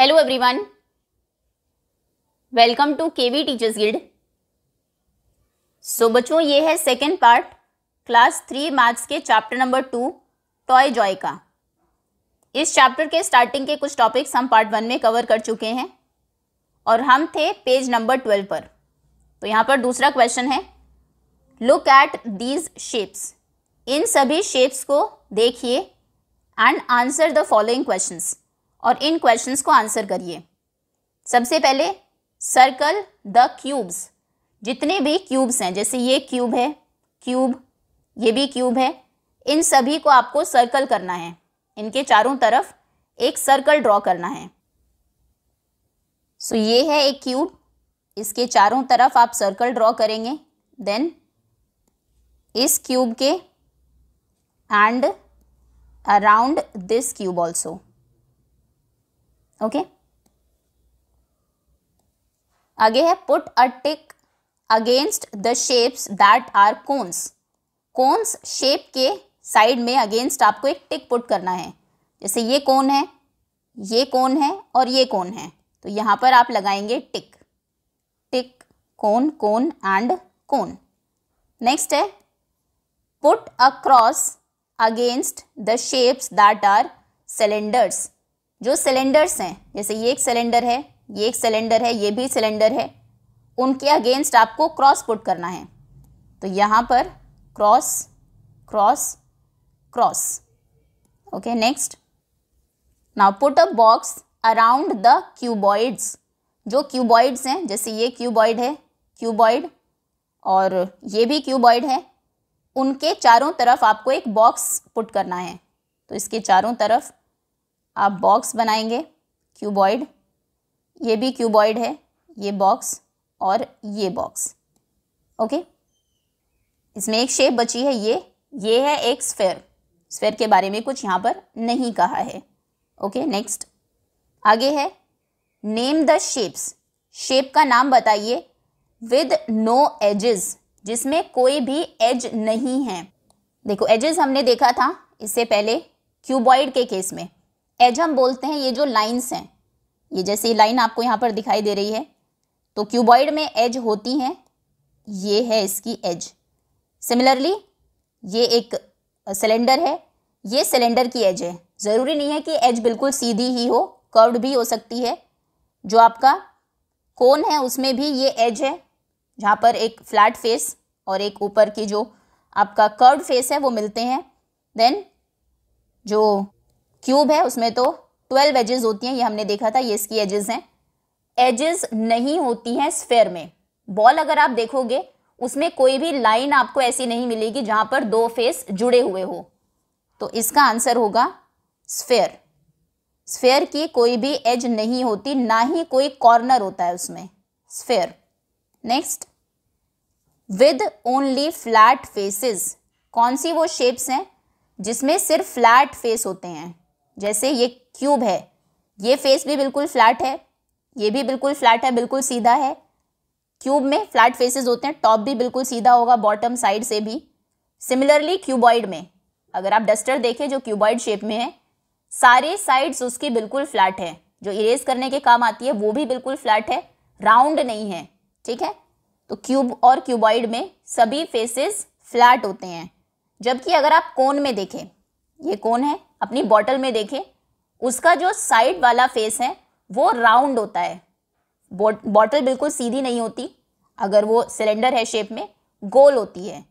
Hello everyone welcome to K V teachers guild so बच्चों ये है second part class three maths के chapter number two toy joy का इस चैप्टर के स्टार्टिंग के कुछ टॉपिक्स हम पार्ट वन में कवर कर चुके हैं और हम थे पेज नंबर ट्वेल्व पर तो यहाँ पर दूसरा क्वेश्चन है लुक एट दीज शेप्स इन सभी शेप्स को देखिए and answer the following questions और इन क्वेश्चंस को आंसर करिए सबसे पहले सर्कल द क्यूब्स जितने भी क्यूब्स हैं जैसे ये क्यूब है क्यूब ये भी क्यूब है इन सभी को आपको सर्कल करना है इनके चारों तरफ एक सर्कल ड्रॉ करना है सो so ये है एक क्यूब इसके चारों तरफ आप सर्कल ड्रॉ करेंगे देन इस क्यूब के and around this cube also okay आगे है put a tick against the shapes that are cones cones shape के साइड में अगेंस्ट आपको एक टिक पुट करना है जैसे ये कौन है ये कौन है और ये कौन है तो यहां पर आप लगाएंगे टिक टिक कौन कौन एंड कौन नेक्स्ट है put a cross against the shapes that are cylinders जो सिलेंडर्स हैं जैसे ये एक सिलेंडर है ये एक सिलेंडर है ये भी सिलेंडर है उनके अगेंस्ट आपको क्रॉस पुट करना है तो यहाँ पर cross cross cross okay next now put a box around the cuboids जो क्यूबॉइड्स हैं जैसे ये क्यूबॉइड है क्यूबॉइड और ये भी क्यूबॉइड है उनके चारों तरफ आपको एक बॉक्स पुट करना है तो इसके चारों तरफ आप बॉक्स बनाएंगे क्यूबॉइड ये भी क्यूबॉइड है ये बॉक्स और ये बॉक्स ओके इसमें एक शेप बची है ये ये है एक स्फेयर स्फेयर के बारे में कुछ यहाँ पर नहीं कहा है ओके नेक्स्ट आगे है नेम द शेप्स शेप का नाम बताइए विद नो एजेस जिसमें कोई भी एज नहीं है देखो एजेस हमने देखा था इससे पहले क्यूबॉइड के केस में एज हम बोलते हैं ये जो लाइंस हैं ये जैसे ये लाइन आपको यहाँ पर दिखाई दे रही है तो क्यूबॉइड में एज होती हैं ये है इसकी एज सिमिलरली ये एक सिलेंडर है ये सिलेंडर की एज है ज़रूरी नहीं है कि एज बिल्कुल सीधी ही हो कर्व्ड भी हो सकती है जो आपका कोन है उसमें भी ये एज है जहाँ पर एक फ्लैट फेस और एक ऊपर की जो आपका कर्व्ड फेस है वो मिलते हैं देन जो क्यूब है उसमें तो ट्वेल्व एजेस होती हैं ये हमने देखा था ये इसकी एजेस हैं एजेस नहीं होती हैं स्फेयर में बॉल अगर आप देखोगे उसमें कोई भी लाइन आपको ऐसी नहीं मिलेगी जहां पर दो फेस जुड़े हुए हो तो इसका आंसर होगा स्फेयर स्फेयर की कोई भी एज नहीं होती ना ही कोई कॉर्नर होता है उसमें sphere next with only flat faces कौन सी वो शेप्स हैं जिसमें सिर्फ फ्लैट फेस होते हैं जैसे ये क्यूब है ये फेस भी बिल्कुल फ्लैट है ये भी बिल्कुल फ्लैट है बिल्कुल सीधा है क्यूब में फ्लैट फेसेस होते हैं टॉप भी बिल्कुल सीधा होगा बॉटम साइड से भी सिमिलरली क्यूबॉइड में अगर आप डस्टर देखें जो क्यूबॉइड शेप में है सारे साइड्स उसकी बिल्कुल फ्लैट है जो इरेज करने के काम आती है वो भी बिल्कुल फ्लैट है राउंड नहीं है ठीक है तो क्यूब और क्यूबॉइड में सभी फेसेस फ्लैट होते हैं जबकि अगर आप कोन में देखें ये कौन है अपनी बॉटल में देखें उसका जो साइड वाला फेस है वो राउंड होता है बॉटल बिल्कुल सीधी नहीं होती अगर वो सिलेंडर है शेप में गोल होती है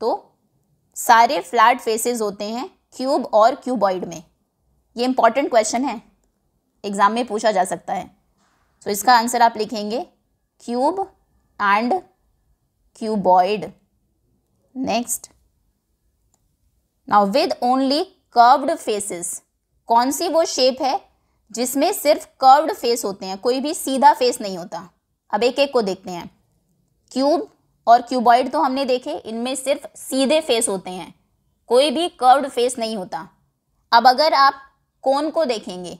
तो सारे फ्लैट फेसेस होते हैं क्यूब और क्यूबॉइड में ये इंपॉर्टेंट क्वेश्चन है एग्ज़ाम में पूछा जा सकता है तो so, इसका आंसर आप लिखेंगे cube and cuboid next now with only curved faces कौन सी वो शेप है जिसमें सिर्फ कर्व्ड फेस होते हैं कोई भी सीधा फेस नहीं होता अब एक एक को देखते हैं क्यूब और क्यूबॉइड तो हमने देखे इनमें सिर्फ सीधे फेस होते हैं कोई भी कर्व्ड फेस नहीं होता अब अगर आप कोन को देखेंगे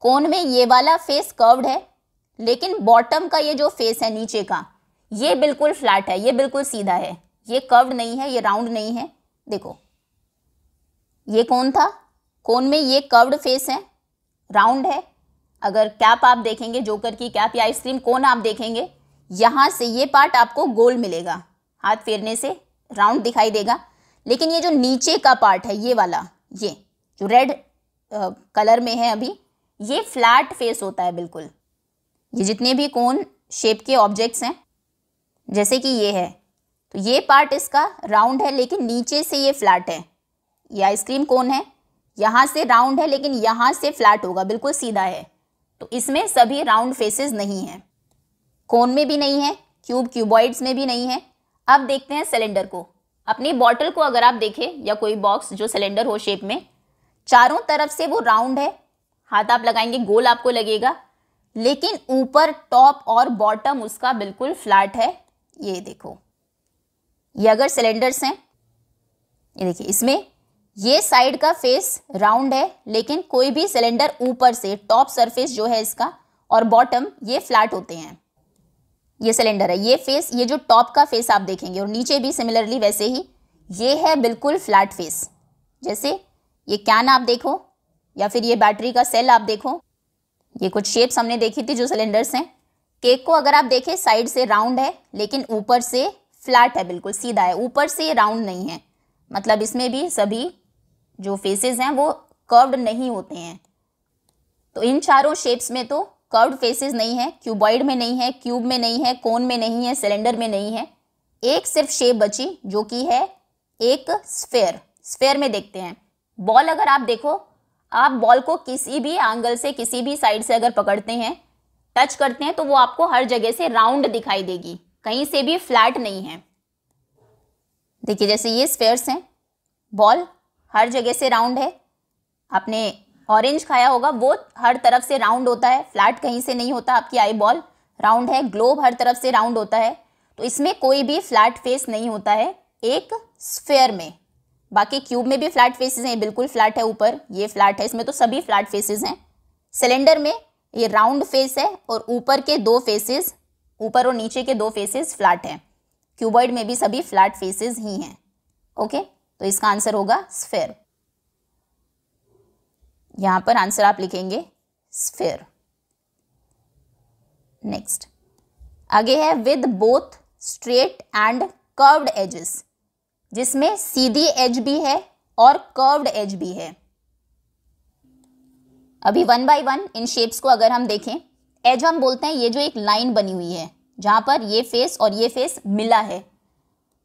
कोन में ये वाला फेस कर्व्ड है लेकिन बॉटम का ये जो फेस है नीचे का ये बिल्कुल फ्लैट है ये बिल्कुल सीधा है ये कर्व्ड नहीं है ये राउंड नहीं है देखो ये कौन था कौन में ये कर्व्ड फेस है राउंड है अगर कैप आप देखेंगे जोकर की कैप या आइसक्रीम कौन आप देखेंगे यहाँ से ये पार्ट आपको गोल मिलेगा हाथ फेरने से राउंड दिखाई देगा लेकिन ये जो नीचे का पार्ट है ये वाला ये जो रेड कलर में है अभी ये फ्लैट फेस होता है बिल्कुल ये जितने भी कौन शेप के ऑब्जेक्ट्स हैं जैसे कि ये है तो ये पार्ट इसका राउंड है लेकिन नीचे से ये फ्लैट है ये आइसक्रीम कौन है यहाँ से राउंड है लेकिन यहाँ से फ्लैट होगा बिल्कुल सीधा है तो इसमें सभी राउंड फेसेस नहीं हैं कोन में भी नहीं है क्यूब क्यूबॉइड्स में भी नहीं है अब देखते हैं सिलेंडर को अपनी बॉटल को अगर आप देखें या कोई बॉक्स जो सिलेंडर हो शेप में चारों तरफ से वो राउंड है हाथ आप लगाएंगे गोल आपको लगेगा लेकिन ऊपर टॉप और बॉटम उसका बिल्कुल फ्लैट है ये देखो ये अगर सिलेंडर्स हैं ये देखिए इसमें ये साइड का फेस राउंड है लेकिन कोई भी सिलेंडर ऊपर से टॉप सरफेस जो है इसका और बॉटम ये फ्लैट होते हैं ये सिलेंडर है ये फेस ये जो टॉप का फेस आप देखेंगे और नीचे भी सिमिलरली वैसे ही ये है बिल्कुल फ्लैट फेस जैसे ये कैन आप देखो या फिर ये बैटरी का सेल आप देखो ये कुछ शेप्स हमने देखी थी जो सिलेंडर्स हैं केक को अगर आप देखें साइड से राउंड है लेकिन ऊपर से फ्लैट है बिल्कुल सीधा है ऊपर से राउंड नहीं है मतलब इसमें भी सभी जो फेसेस हैं वो कर्व्ड नहीं होते हैं तो इन चारों शेप्स में तो कर्व्ड फेसेस नहीं है क्यूबॉइड में नहीं है क्यूब में नहीं है कोन में नहीं है सिलेंडर में नहीं है एक सिर्फ शेप बची जो कि है एक स्फेयर स्फेयर में देखते हैं बॉल अगर आप देखो आप बॉल को किसी भी एंगल से किसी भी साइड से अगर पकड़ते हैं टच करते हैं तो वो आपको हर जगह से राउंड दिखाई देगी कहीं से भी फ्लैट नहीं है देखिए जैसे ये स्फेयर्स हैं बॉल हर जगह से राउंड है आपने ऑरेंज खाया होगा वो हर तरफ से राउंड होता है फ्लैट कहीं से नहीं होता आपकी आई बॉल राउंड है ग्लोब हर तरफ से राउंड होता है तो इसमें कोई भी फ्लैट फेस नहीं होता है एक स्फेयर में बाकी क्यूब में भी फ्लैट फेसेस हैं बिल्कुल फ्लैट है ऊपर ये फ्लैट है इसमें तो सभी फ्लैट फेसेस हैं सिलेंडर में ये राउंड फेस है और ऊपर के दो फेसेस ऊपर और नीचे के दो फेसेस फ्लैट हैं क्यूबॉइड में भी सभी फ्लैट फेसेस ही हैं ओके तो इसका आंसर होगा स्फेयर यहां पर आंसर आप लिखेंगे स्फेयर नेक्स्ट आगे है with both straight and curved edges जिसमें सीधी एज भी है और कर्व्ड एज भी है अभी वन बाय वन इन शेप्स को अगर हम देखें एज हम बोलते हैं ये जो एक लाइन बनी हुई है जहां पर ये फेस और ये फेस मिला है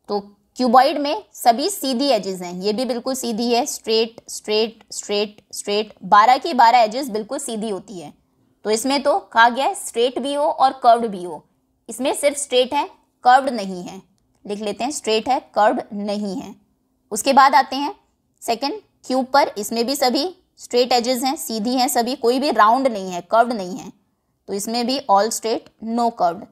तो क्यूबॉइड में सभी सीधी एजेस हैं ये भी बिल्कुल सीधी है स्ट्रेट स्ट्रेट स्ट्रेट स्ट्रेट बारह की बारह एजेस बिल्कुल सीधी होती है तो इसमें तो कहा गया है स्ट्रेट भी हो और कर्व्ड भी हो इसमें सिर्फ स्ट्रेट है कर्व्ड नहीं है लिख लेते हैं स्ट्रेट है कर्व्ड नहीं है उसके बाद आते हैं सेकंड क्यूब पर इसमें भी सभी स्ट्रेट एजेस हैं सीधी हैं सभी कोई भी राउंड नहीं है कर्व्ड नहीं है तो इसमें भी all straight no curved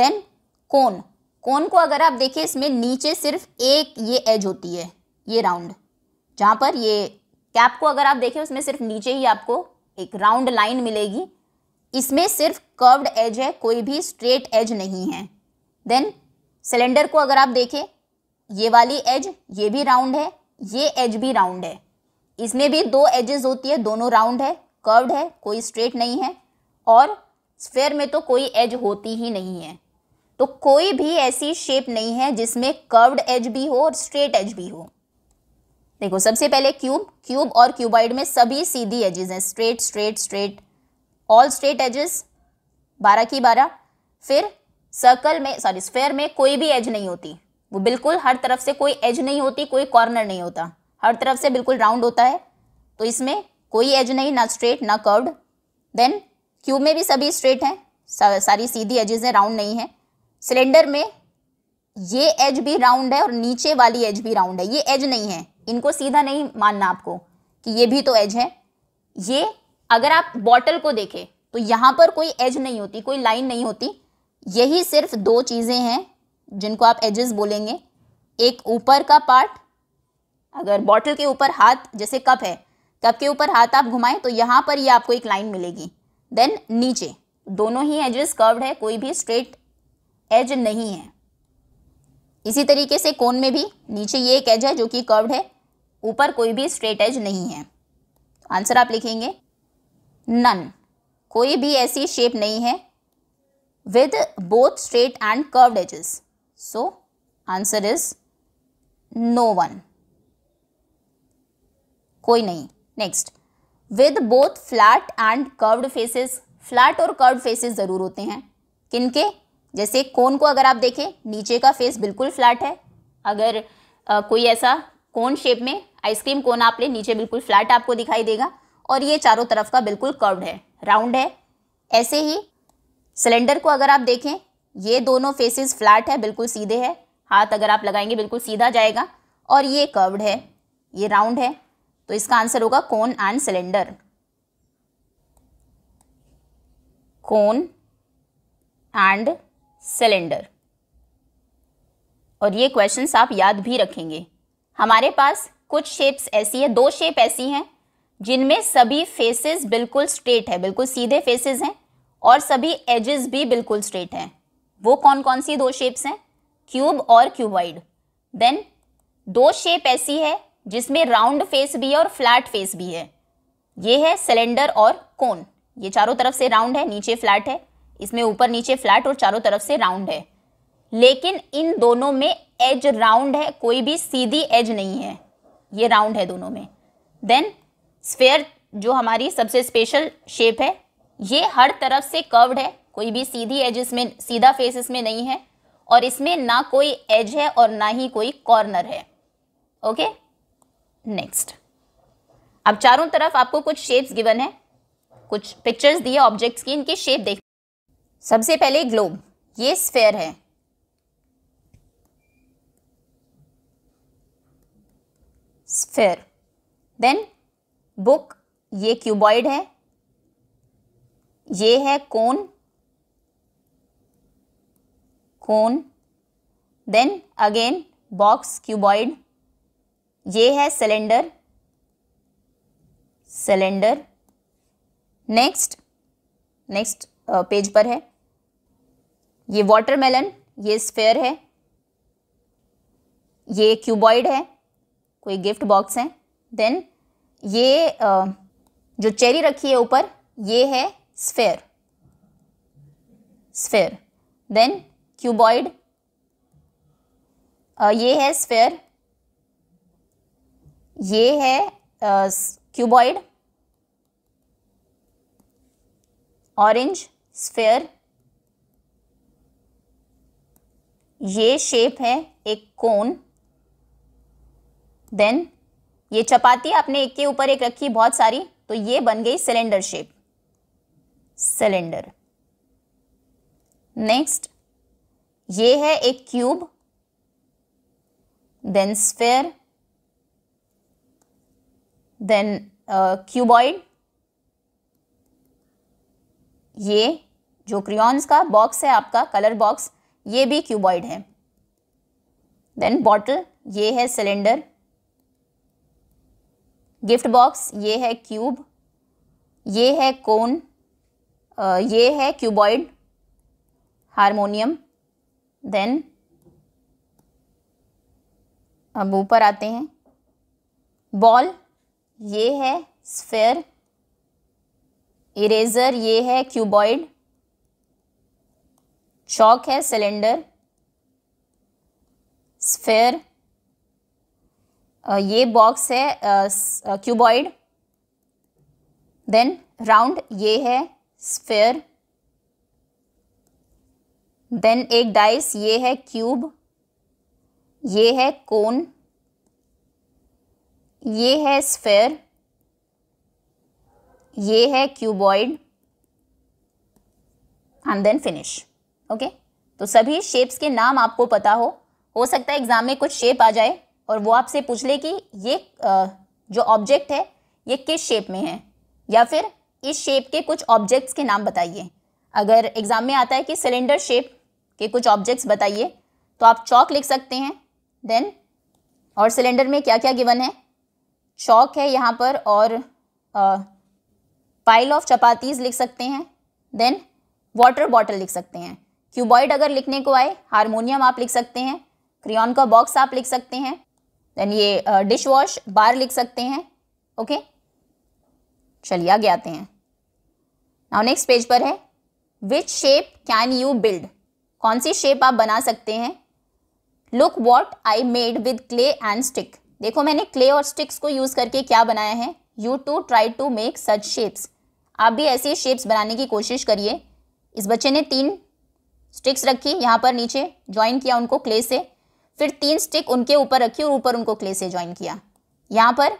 then cone कौन को अगर आप देखें इसमें नीचे सिर्फ एक ये एज होती है ये राउंड जहाँ पर ये कैप को अगर आप देखें उसमें सिर्फ नीचे ही आपको एक राउंड लाइन मिलेगी इसमें सिर्फ कर्व्ड एज है कोई भी स्ट्रेट एज नहीं है देन सिलेंडर को अगर आप देखें ये वाली एज ये भी राउंड है ये एज भी राउंड है इसमें भी दो एजेस होती है दोनों राउंड है कर्व्ड है कोई स्ट्रेट नहीं है और स्फेयर में तो कोई एज होती ही नहीं है तो कोई भी ऐसी शेप नहीं है जिसमें कर्व्ड एज भी हो और स्ट्रेट एज भी हो देखो सबसे पहले क्यूब क्यूब और क्यूबाइड में सभी सीधी एजेस हैं straight straight straight all straight edges बारह की बारह फिर सर्कल में सॉरी स्फेयर में कोई भी एज नहीं होती वो बिल्कुल हर तरफ से कोई एज नहीं होती कोई कॉर्नर नहीं होता हर तरफ से बिल्कुल राउंड होता है तो इसमें कोई एज नहीं ना स्ट्रेट ना कर्व्ड देन क्यूब में भी सभी स्ट्रेट हैं सारी सीधी एजेस हैं राउंड नहीं है सिलेंडर में ये एज भी राउंड है और नीचे वाली एज भी राउंड है ये एज नहीं है इनको सीधा नहीं मानना आपको कि ये भी तो एज है ये अगर आप बॉटल को देखें तो यहां पर कोई एज नहीं होती कोई लाइन नहीं होती यही सिर्फ दो चीज़ें हैं जिनको आप एजेस बोलेंगे एक ऊपर का पार्ट अगर बॉटल के ऊपर हाथ जैसे कप है कप के ऊपर हाथ आप घुमाएं तो यहां पर ये यह आपको एक लाइन मिलेगी देन नीचे दोनों ही एजेस कर्व्ड है कोई भी स्ट्रेट एज नहीं है इसी तरीके से कोन में भी नीचे ये एक एज है जो कि कर्व्ड है ऊपर कोई भी स्ट्रेट एज नहीं है आंसर आप लिखेंगे नन कोई भी ऐसी शेप नहीं है with both straight and curved edges so answer is no one कोई नहीं next with both flat and curved faces flat और कर्व्ड फेसेस ज़रूर होते हैं किनके जैसे कोन को अगर आप देखें नीचे का फेस बिल्कुल फ्लैट है अगर आ, कोई ऐसा कोन शेप में आइसक्रीम कोन आप ले नीचे बिल्कुल फ्लैट आपको दिखाई देगा और ये चारों तरफ का बिल्कुल कर्व्ड है राउंड है ऐसे ही सिलेंडर को अगर आप देखें ये दोनों फेसेस फ्लैट है बिल्कुल सीधे है हाथ अगर आप लगाएंगे बिल्कुल सीधा जाएगा और ये कर्व्ड है ये राउंड है तो इसका आंसर होगा cone and cylinder cone and cylinder और ये क्वेश्चंस आप याद भी रखेंगे हमारे पास कुछ शेप्स ऐसी है दो शेप ऐसी हैं जिनमें सभी फेसेस बिल्कुल स्ट्रेट है बिल्कुल सीधे फेसेस हैं और सभी एजेस भी बिल्कुल स्ट्रेट हैं वो कौन कौन सी दो शेप्स हैं क्यूब और क्यूबाइड देन दो शेप ऐसी है जिसमें राउंड फेस भी है और फ्लैट फेस भी है ये है सिलेंडर और कोन ये चारों तरफ से राउंड है नीचे फ्लैट है इसमें ऊपर नीचे फ्लैट और चारों तरफ से राउंड है लेकिन इन दोनों में एज राउंड है कोई भी सीधी एज नहीं है ये राउंड है दोनों में देन स्फेयर जो हमारी सबसे स्पेशल शेप है ये हर तरफ से कर्व्ड है कोई भी सीधी एज इसमें सीधा फेस इसमें नहीं है और इसमें ना कोई एज है और ना ही कोई कॉर्नर है ओके नेक्स्ट अब चारों तरफ आपको कुछ शेप्स गिवन है कुछ पिक्चर्स दिए ऑब्जेक्ट्स की इनकी शेप देख सबसे पहले ग्लोब ये स्फेयर है स्फेयर देन बुक ये क्यूबॉइड है ये है cone cone then again box cuboid ये है cylinder cylinder next next page पर है ये वाटरमेलन ये स्फेयर है ये क्यूबॉइड है कोई गिफ्ट बॉक्स है देन ये जो चेरी रखी है ऊपर ये है स्फेयर स्फेयर देन क्यूबॉइड ये है स्फेयर ये है क्यूबॉइड ऑरेंज स्फेयर ये शेप है एक कोन देन ये चपाती आपने एक के ऊपर एक रखी बहुत सारी तो ये बन गई सिलेंडर शेप सिलेंडर नेक्स्ट ये है एक cube then sphere then cuboid ये जो क्रियॉन्स का बॉक्स है आपका कलर बॉक्स ये भी क्यूबॉइड है देन बॉटल ये है सिलेंडर गिफ्ट बॉक्स ये है क्यूब ये है कोन ये है क्यूबॉइड हारमोनियम देन अब ऊपर आते हैं बॉल ये है स्फेयर इरेजर ये है क्यूबॉइड चौक है सिलेंडर स्फेयर ये बॉक्स है क्यूबॉइड देन राउंड ये है स्फेयर देन एक डाइस ये है क्यूब ये है कोन ये है स्फेयर ये है cuboid and then finish okay तो सभी शेप्स के नाम आपको पता हो हो सकता है एग्ज़ाम में कुछ शेप आ जाए और वो आपसे पूछ ले कि ये जो ऑब्जेक्ट है ये किस शेप में है या फिर इस शेप के कुछ ऑब्जेक्ट्स के नाम बताइए अगर एग्ज़ाम में आता है कि सिलेंडर शेप के कुछ ऑब्जेक्ट्स बताइए तो आप चौक लिख सकते हैं देन और सिलेंडर में क्या क्या गिवन है चौक है यहाँ पर और पाइल ऑफ चपातीज़ लिख सकते हैं देन वाटर बॉटल लिख सकते हैं क्यूबॉइड अगर लिखने को आए हारमोनियम आप लिख सकते हैं क्रियॉन का बॉक्स आप लिख सकते हैं देन ये डिश वॉश बार लिख सकते हैं ओके चलिए आगे आते हैं नाउ नेक्स्ट पेज पर है which shape can you build कौन सी शेप आप बना सकते हैं look what I made with clay and stick देखो मैंने क्ले और स्टिक्स को यूज़ करके क्या बनाया है you too try to make such shapes आप भी ऐसी शेप्स बनाने की कोशिश करिए इस बच्चे ने तीन स्टिक्स रखी यहाँ पर नीचे ज्वाइन किया उनको क्ले से फिर तीन स्टिक उनके ऊपर रखी और ऊपर उनको क्ले से ज्वाइन किया यहाँ पर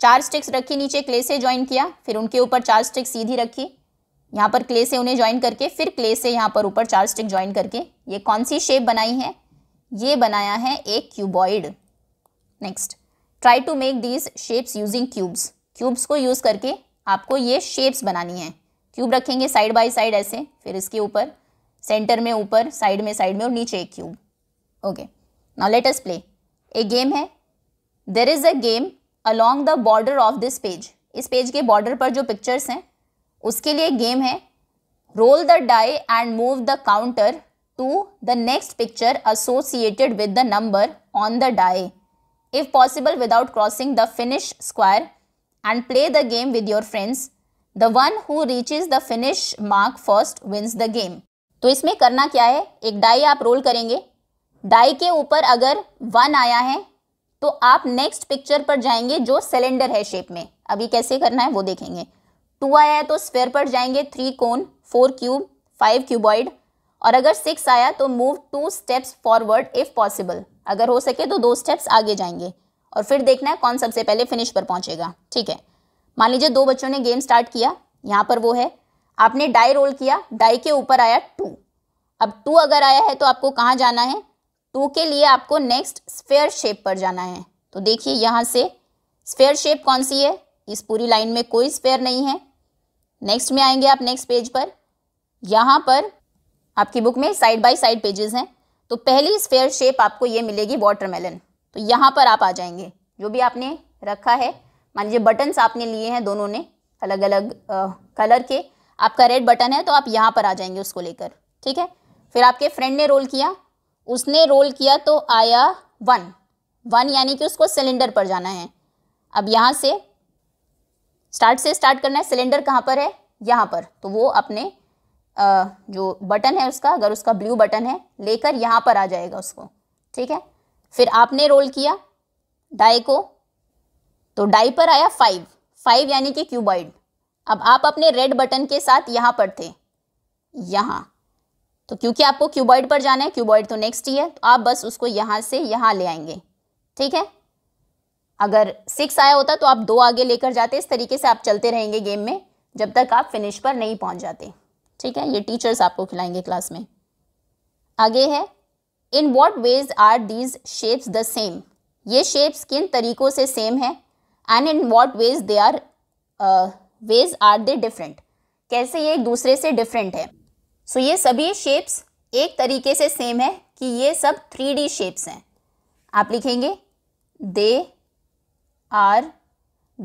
चार स्टिक्स रखी नीचे क्ले से ज्वाइन किया फिर उनके ऊपर चार स्टिक सीधी रखी यहाँ पर क्ले से उन्हें ज्वाइन करके फिर क्ले से यहाँ पर ऊपर चार स्टिक ज्वाइन करके ये कौन सी शेप बनाई है ये बनाया है एक cuboid next try to make these shapes using cubes cubes को यूज़ करके आपको ये शेप्स बनानी है क्यूब रखेंगे साइड बाय साइड ऐसे फिर इसके ऊपर सेंटर में ऊपर साइड में साइड में और नीचे एक cube okay now let us play एक गेम है there is a game along the border of this page इस पेज के बॉर्डर पर जो पिक्चर्स हैं उसके लिए गेम है roll the die and move the counter to the next picture associated with the number on the die if possible without crossing the finish square and play the game with your friends the one who reaches the finish mark first wins the game तो इसमें करना क्या है एक die आप role करेंगे die के ऊपर अगर वन आया है तो आप नेक्स्ट पिक्चर पर जाएंगे जो सिलेंडर है शेप में अभी कैसे करना है वो देखेंगे टू आया है तो स्फेयर पर जाएंगे three cone four cube five cuboid और अगर सिक्स आया तो move two steps forward if possible अगर हो सके तो दो स्टेप्स आगे जाएंगे और फिर देखना है कौन सबसे पहले फिनिश पर पहुंचेगा ठीक है मान लीजिए दो बच्चों ने गेम स्टार्ट किया यहाँ पर वो है आपने डाई रोल किया डाई के ऊपर आया टू अब टू अगर आया है तो आपको कहाँ जाना है टू के लिए आपको नेक्स्ट स्फेयर शेप पर जाना है तो देखिए यहाँ से स्फेयर शेप कौन सी है इस पूरी लाइन में कोई स्फेयर नहीं है नेक्स्ट में आएंगे आप नेक्स्ट पेज पर यहाँ पर आपकी बुक में साइड बाय साइड पेजेस हैं तो पहली स्फेयर शेप आपको ये मिलेगी वाटरमेलन तो यहाँ पर आप आ जाएंगे जो भी आपने रखा है मान लीजिए बटन्स आपने लिए हैं दोनों ने अलग अलग आ, कलर के आपका रेड बटन है तो आप यहाँ पर आ जाएंगे उसको लेकर ठीक है फिर आपके फ्रेंड ने रोल किया उसने रोल किया तो आया वन वन यानी कि उसको सिलेंडर पर जाना है अब यहाँ से स्टार्ट से स्टार्ट करना है सिलेंडर कहाँ पर है यहाँ पर तो वो अपने जो बटन है उसका अगर उसका ब्लू बटन है लेकर यहाँ पर आ जाएगा उसको ठीक है फिर आपने रोल किया डाई को तो डाई पर आया फाइव फाइव यानी कि क्यूबाइड अब आप अपने रेड बटन के साथ यहाँ पर थे यहाँ तो क्योंकि आपको क्यूबॉइड पर जाना है क्यूबॉइड तो नेक्स्ट ही है तो आप बस उसको यहाँ से यहाँ ले आएंगे ठीक है अगर सिक्स आया होता तो आप दो आगे लेकर जाते इस तरीके से आप चलते रहेंगे गेम में जब तक आप फिनिश पर नहीं पहुँच जाते ठीक है ये टीचर्स आपको खिलाएंगे क्लास में आगे है in what ways are these shapes the same ये शेप्स किन तरीकों से सेम है and in what ways they are ways are they different कैसे ये एक दूसरे से डिफरेंट है सो so ये सभी शेप्स एक तरीके से सेम है कि ये सब थ्री डी शेप्स हैं आप लिखेंगे they are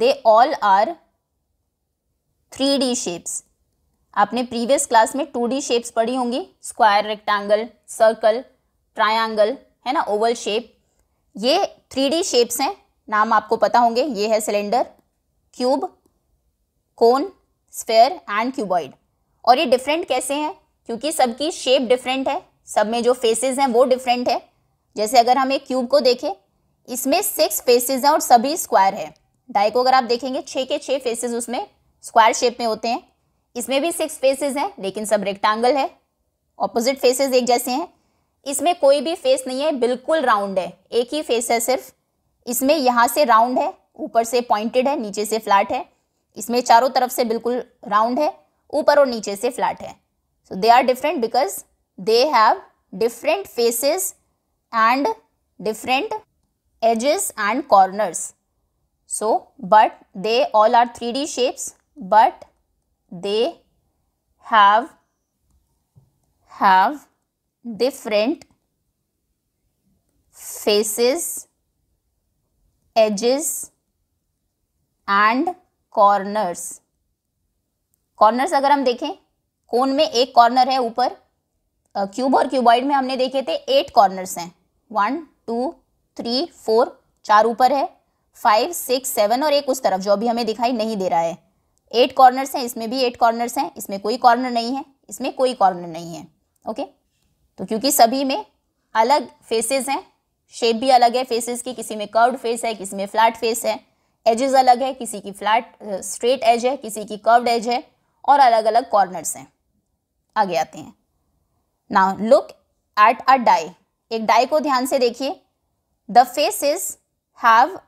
they all are three D shapes आपने प्रीवियस क्लास में टू डी शेप्स पढ़ी होंगी स्क्वायर रेक्टेंगल सर्कल ट्रायंगल है ना ओवल शेप ये थ्री डी शेप्स हैं नाम आपको पता होंगे ये है cylinder cube cone sphere and cuboid और ये डिफरेंट कैसे हैं क्योंकि सबकी शेप डिफरेंट है सब में जो फेसेस हैं वो डिफरेंट है जैसे अगर हम एक क्यूब को देखें इसमें सिक्स फेसेस हैं और सभी स्क्वायर है डाई को अगर आप देखेंगे छः के छः फेसेस उसमें स्क्वायर शेप में होते हैं इसमें भी सिक्स फेसेस हैं लेकिन सब रेक्टेंगल है ऑपोजिट फेसेस एक जैसे हैं इसमें कोई भी फेस नहीं है बिल्कुल राउंड है एक ही फेस है सिर्फ इसमें यहाँ से राउंड है ऊपर से पॉइंटेड है नीचे से फ्लैट है इसमें चारों तरफ से बिल्कुल राउंड है ऊपर और नीचे से फ्लैट है so they are different because they have different faces and different edges and corners so but they all are three D shapes but they have have different faces edges and corners corners अगर हम देखें कोन में एक corner है ऊपर cube और cuboid में हमने देखे थे एट कॉर्नर्स हैं वन टू थ्री फोर चार ऊपर है फाइव सिक्स सेवन और एक उस तरफ जो अभी हमें दिखाई नहीं दे रहा है एट कॉर्नर्स हैं इसमें भी एट कॉर्नर्स हैं इसमें कोई कॉर्नर नहीं है इसमें कोई कॉर्नर नहीं है ओके तो क्योंकि सभी में अलग फेसेस हैं शेप भी अलग है फेसेस की किसी में कर्व्ड फेस है किसी में फ्लैट फेस है एजेस अलग है किसी की फ्लैट स्ट्रेट एज है किसी की कर्व्ड एज है और अलग अलग कॉर्नर्स हैं आगे आते हैं now look at a die एक डाई को ध्यान से देखिए the faces have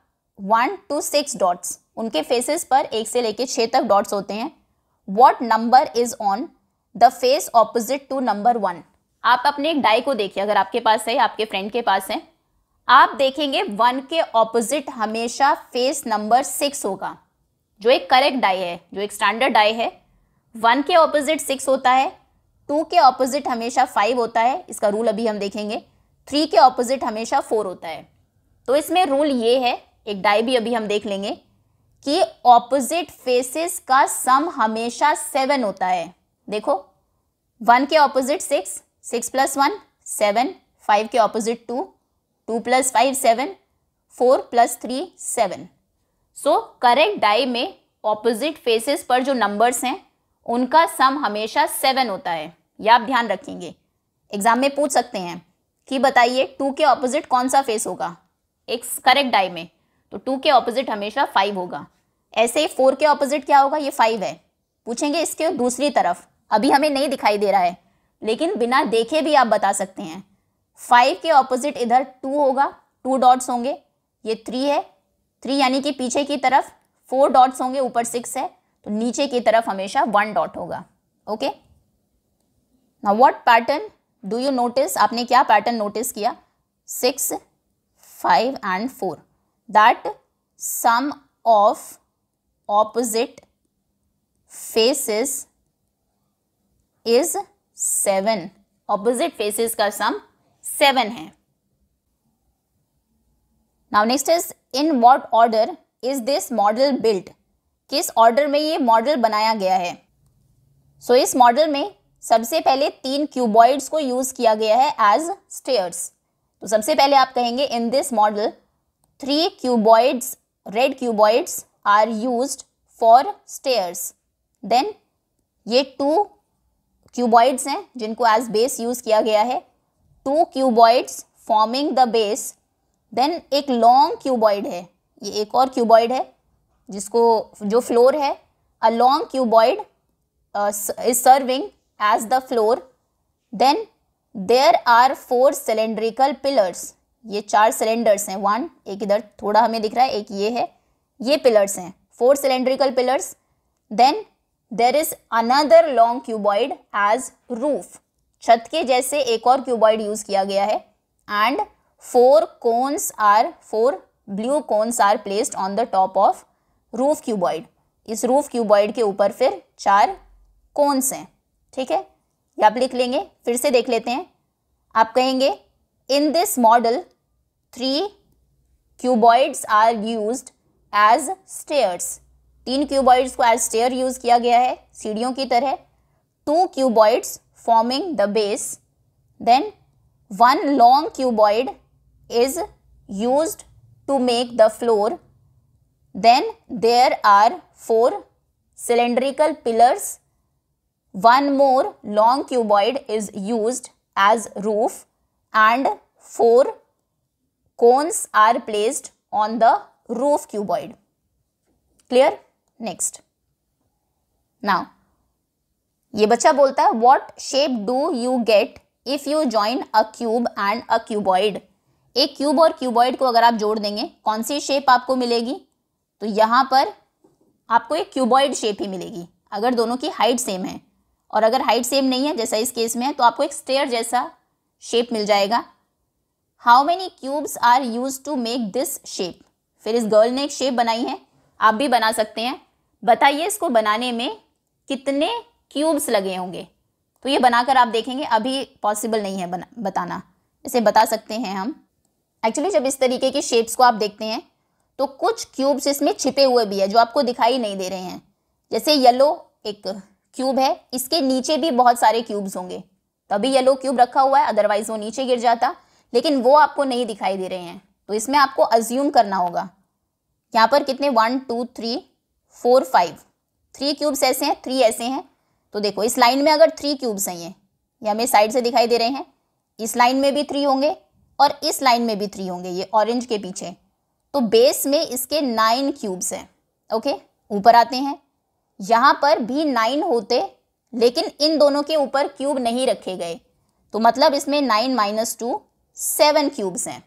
one two six dots उनके फेसेस पर एक से लेकर छः तक डॉट्स होते हैं what number is on the face opposite to number one आप अपने एक डाई को देखिए अगर आपके पास है आपके फ्रेंड के पास है आप देखेंगे वन के ऑपोजिट हमेशा फेस नंबर सिक्स होगा जो एक करेक्ट डाई है जो एक स्टैंडर्ड डाई है वन के ऑपोजिट सिक्स होता है टू के ऑपोजिट हमेशा फाइव होता है इसका रूल अभी हम देखेंगे थ्री के ऑपोजिट हमेशा फोर होता है तो इसमें रूल ये है एक डाई भी अभी हम देख लेंगे कि ऑपोजिट फेसेस का सम हमेशा सेवन होता है देखो वन के opposite six six plus one seven five के opposite two two plus five seven four plus three seven so correct die में ऑपोजिट फेसेस पर जो नंबर्स हैं उनका सम हमेशा सेवन होता है यह आप ध्यान रखेंगे एग्जाम में पूछ सकते हैं कि बताइए टू के ऑपोजिट कौन सा फेस होगा एक करेक्ट डाई में तो टू के ऑपोजिट हमेशा फाइव होगा ऐसे ही फोर के ऑपोजिट क्या होगा ये फाइव है पूछेंगे इसके दूसरी तरफ अभी हमें नहीं दिखाई दे रहा है लेकिन बिना देखे भी आप बता सकते हैं फाइव के ऑपोजिट इधर टू होगा टू डॉट्स होंगे ये थ्री है थ्री यानी कि पीछे की तरफ फोर डॉट्स होंगे ऊपर सिक्स है तो नीचे की तरफ हमेशा वन डॉट होगा ओके ना what pattern do you notice आपने क्या पैटर्न नोटिस किया six five and four that sum of opposite faces is seven opposite faces का सम सेवन है now next is in what order is this model built किस ऑर्डर में ये model बनाया गया है सो so, इस मॉडल में सबसे पहले तीन क्यूबॉइड्स को यूज किया गया है एज स्टेयर्स तो सबसे पहले आप कहेंगे in this model three cuboids red cuboids are use for stairs then ये टू क्यूबॉइड्स हैं जिनको एज बेस यूज किया गया है two cuboids forming the base then एक लॉन्ग क्यूबॉइड है ये एक और क्यूबॉइड है जिसको जो फ्लोर है a long cuboid is serving as the floor then there are four cylindrical pillars ये चार सिलेंडर्स हैं वन एक इधर थोड़ा हमें दिख रहा है एक ये है ये पिलर्स हैं four cylindrical pillars then there is another long cuboid as roof छत के जैसे एक और क्यूबॉइड यूज किया गया है and four cones are four blue cones are placed on the top of roof cuboid इस रूफ क्यूबॉइड के ऊपर फिर चार कोन्स हैं ठीक है ये आप लिख लेंगे फिर से देख लेते हैं आप कहेंगे in this model three cuboids are use as stairs तीन क्यूबॉइड्स को एज स्टेयर यूज किया गया है सीढ़ियों की तरह two cuboids forming the base. Then one long cuboid is used to make the floor. Then there are four cylindrical pillars. One more long cuboid is used as roof and four cones are placed on the roof cuboid. Clear? Next. Now, ये बच्चा बोलता है what shape do you get if you join a cube and a cuboid एक cube और cuboid को अगर आप जोड़ देंगे कौन सी शेप आपको मिलेगी तो यहां पर आपको एक क्यूबॉइड शेप ही मिलेगी अगर दोनों की हाइट सेम है और अगर हाइट सेम नहीं है जैसा इस केस में है तो आपको एक स्टेयर जैसा शेप मिल जाएगा how many cubes are use to make this shape फिर इस गर्ल ने एक शेप बनाई है आप भी बना सकते हैं बताइए इसको बनाने में कितने क्यूब्स लगे होंगे तो ये बनाकर आप देखेंगे अभी पॉसिबल नहीं है बना बताना इसे बता सकते हैं हम एक्चुअली जब इस तरीके की शेप्स को आप देखते हैं तो कुछ क्यूब्स इसमें छिपे हुए भी है जो आपको दिखाई नहीं दे रहे हैं जैसे येलो एक क्यूब है इसके नीचे भी बहुत सारे क्यूब्स होंगे तो अभी येलो क्यूब रखा हुआ है अदरवाइज वो नीचे गिर जाता लेकिन वो आपको नहीं दिखाई दे रहे हैं तो इसमें आपको अज्यूम करना होगा यहाँ पर कितने one two three four five three cubes ऐसे हैं थ्री ऐसे हैं तो देखो इस लाइन में अगर थ्री क्यूब्स हैं ये ये हमें साइड से दिखाई दे रहे हैं इस लाइन में भी थ्री होंगे और इस लाइन में भी थ्री होंगे ये ऑरेंज के पीछे तो बेस में इसके नाइन क्यूब्स हैं ओके ऊपर आते हैं यहाँ पर भी नाइन होते लेकिन इन दोनों के ऊपर क्यूब नहीं रखे गए तो मतलब इसमें nine minus two seven cubes हैं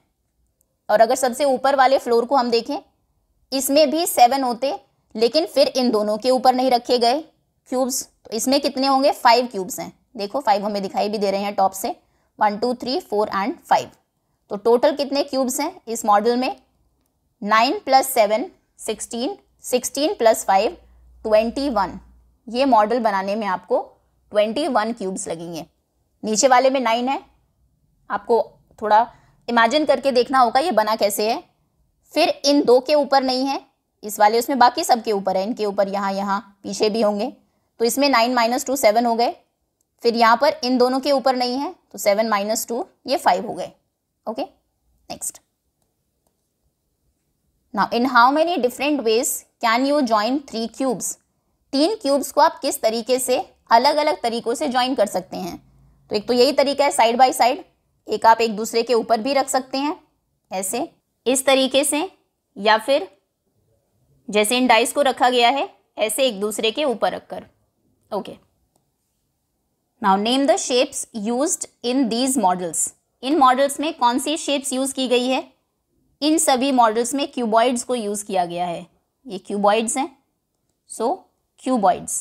और अगर सबसे ऊपर वाले फ्लोर को हम देखें इसमें भी सेवन होते लेकिन फिर इन दोनों के ऊपर नहीं रखे गए क्यूब्स तो इसमें कितने होंगे फाइव क्यूब्स हैं देखो फाइव हमें दिखाई भी दे रहे हैं टॉप से one two three four and five तो टोटल कितने क्यूब्स हैं इस मॉडल में nine plus seven sixteen sixteen plus five twenty one ये मॉडल बनाने में आपको ट्वेंटी वन क्यूब्स लगेंगे नीचे वाले में नाइन है आपको थोड़ा इमेजिन करके देखना होगा ये बना कैसे है फिर इन दो के ऊपर नहीं है इस वाले उसमें बाकी सब के ऊपर है इनके ऊपर यहाँ यहाँ पीछे भी होंगे तो इसमें नाइन माइनस टू सेवन हो गए फिर यहाँ पर इन दोनों के ऊपर नहीं है तो सेवन माइनस टू ये फाइव हो गए okay next now in how many different ways can you join three cubes तीन क्यूब्स को आप किस तरीके से अलग अलग तरीकों से ज्वाइन कर सकते हैं तो एक तो यही तरीका है साइड बाई साइड एक आप एक दूसरे के ऊपर भी रख सकते हैं ऐसे इस तरीके से या फिर जैसे इन डाइस को रखा गया है ऐसे एक दूसरे के ऊपर रखकर Okay. Now name the shapes used in these models. इन मॉडल्स में कौन सी शेप्स यूज़ की गई है इन सभी मॉडल्स में क्यूबॉइड्स को यूज़ किया गया है ये क्यूबॉइड्स हैं so cuboids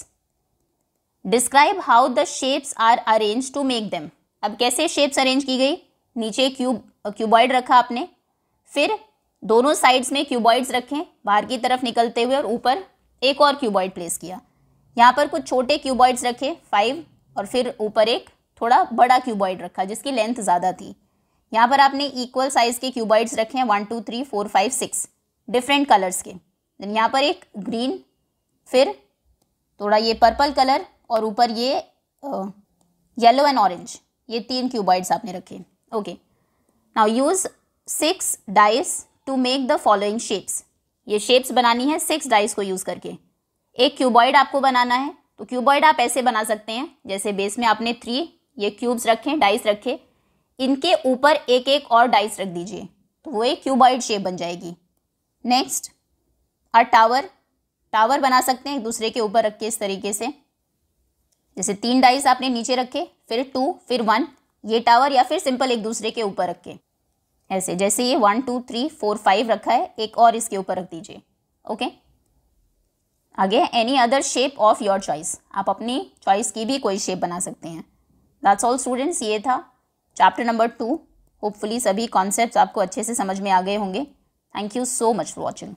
describe how the shapes are arrange to make them अब कैसे शेप्स अरेंज की गई नीचे क्यूब क्यूबॉइड रखा आपने फिर दोनों साइड्स में क्यूबॉइड्स रखें बाहर की तरफ निकलते हुए और ऊपर एक और क्यूबॉइड प्लेस किया यहाँ पर कुछ छोटे क्यूबॉइड्स रखे फाइव और फिर ऊपर एक थोड़ा बड़ा क्यूबॉइड रखा जिसकी लेंथ ज़्यादा थी यहाँ पर आपने इक्वल साइज़ के क्यूबॉइड्स रखे हैं one two three four five six different colours के देन यहाँ पर एक ग्रीन फिर थोड़ा ये पर्पल कलर और ऊपर ये येलो एंड ऑरेंज ये तीन क्यूबॉइड्स आपने रखे okay now use six dice to make the following shapes ये शेप्स बनानी है सिक्स डाइस को यूज़ करके एक क्यूबॉइड आपको बनाना है तो क्यूबॉइड आप ऐसे बना सकते हैं जैसे बेस में आपने थ्री ये क्यूब्स रखे डाइस रखे इनके ऊपर एक एक और डाइस रख दीजिए तो वो एक क्यूबॉइड शेप बन जाएगी नेक्स्ट और टावर टावर बना सकते हैं एक दूसरे के ऊपर रख के इस तरीके से जैसे तीन डाइस आपने नीचे रखे फिर टू फिर वन ये टावर या फिर सिंपल एक दूसरे के ऊपर रख के ऐसे जैसे ये one two three four five रखा है एक और इसके ऊपर रख दीजिए ओके आगे any other shape of your choice आप अपनी चॉइस की भी कोई शेप बना सकते हैं दैट्स ऑल स्टूडेंट्स ये था चैप्टर नंबर टू होपफुली सभी कॉन्सेप्ट आपको अच्छे से समझ में आ गए होंगे thank you so much for watching